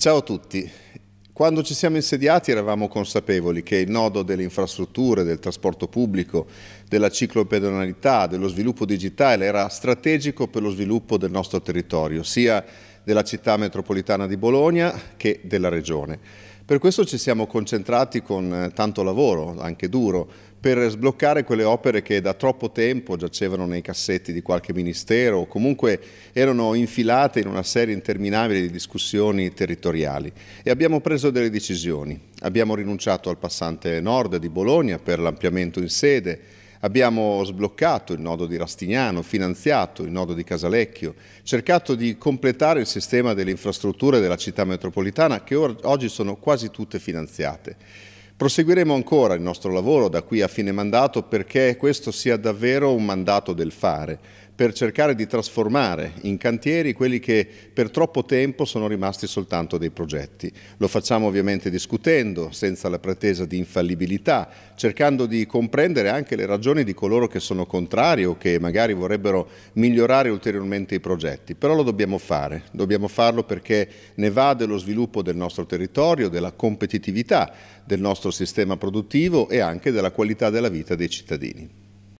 Ciao a tutti. Quando ci siamo insediati eravamo consapevoli che il nodo delle infrastrutture, del trasporto pubblico, della ciclopedonalità, dello sviluppo digitale era strategico per lo sviluppo del nostro territorio, sia della città metropolitana di Bologna che della regione. Per questo ci siamo concentrati con eh, tanto lavoro, anche duro, per sbloccare quelle opere che da troppo tempo giacevano nei cassetti di qualche ministero o comunque erano infilate in una serie interminabile di discussioni territoriali e abbiamo preso delle decisioni. Abbiamo rinunciato al passante nord di Bologna per l'ampliamento in sede, Abbiamo sbloccato il nodo di Rastignano, finanziato il nodo di Casalecchio, cercato di completare il sistema delle infrastrutture della città metropolitana che oggi sono quasi tutte finanziate. Proseguiremo ancora il nostro lavoro da qui a fine mandato perché questo sia davvero un mandato del fare, per cercare di trasformare in cantieri quelli che per troppo tempo sono rimasti soltanto dei progetti. Lo facciamo ovviamente discutendo, senza la pretesa di infallibilità, cercando di comprendere anche le ragioni di coloro che sono contrari o che magari vorrebbero migliorare ulteriormente i progetti. Però lo dobbiamo fare, dobbiamo farlo perché ne va dello sviluppo del nostro territorio, della competitività del nostro nostro sistema produttivo e anche della qualità della vita dei cittadini.